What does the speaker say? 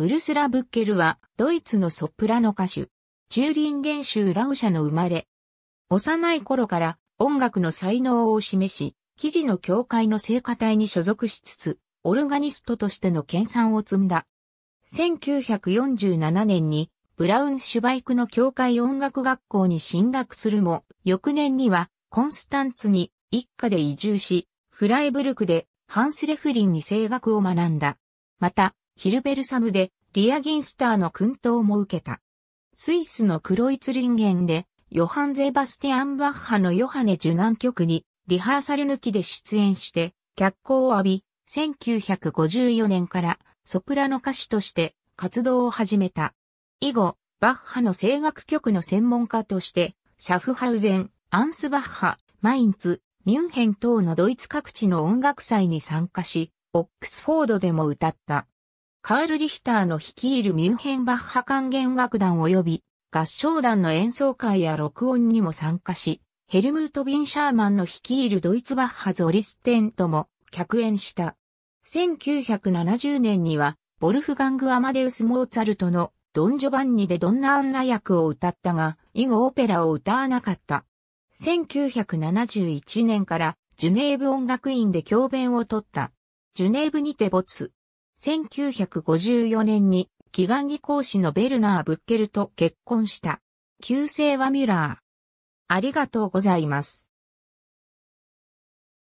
ウルスラ・ブッケルは、ドイツのソプラノ歌手。チューリンゲン州ラウシャの生まれ。幼い頃から音楽の才能を示し、記事の教会の聖歌隊に所属しつつ、オルガニストとしての研鑽を積んだ。1947年に、ブラウンシュバイクの教会音楽学校に進学するも、翌年には、コンスタンツに一家で移住し、フライブルクでハンス・レフリンに声楽を学んだ。また、ヒルベルサムでリアギンスターの薫陶も受けた。スイスのクロイツリンゲンでヨハン・ゼバスティアン・バッハのヨハネ受難曲にリハーサル抜きで出演して脚光を浴び、1954年からソプラノ歌手として活動を始めた。以後、バッハの声楽曲の専門家として、シャフハウゼン、アンスバッハ、マインツ、ミュンヘン等のドイツ各地の音楽祭に参加し、オックスフォードでも歌った。カール・リヒターの率いるミュンヘンバッハ管弦楽団及び合唱団の演奏会や録音にも参加し、ヘルムート・ビン・シャーマンの率いるドイツバッハ・ゾリステンとも客演した。1970年には、ボルフガング・アマデウス・モーツァルトのドン・ジョバンニでドンナ・アンナ役を歌ったが、以後オペラを歌わなかった。1971年からジュネーブ音楽院で教鞭を取った。ジュネーブにて没。1954年に、祈願技講師のベルナー・ブッケルと結婚した。旧姓はミュラー。ありがとうございます。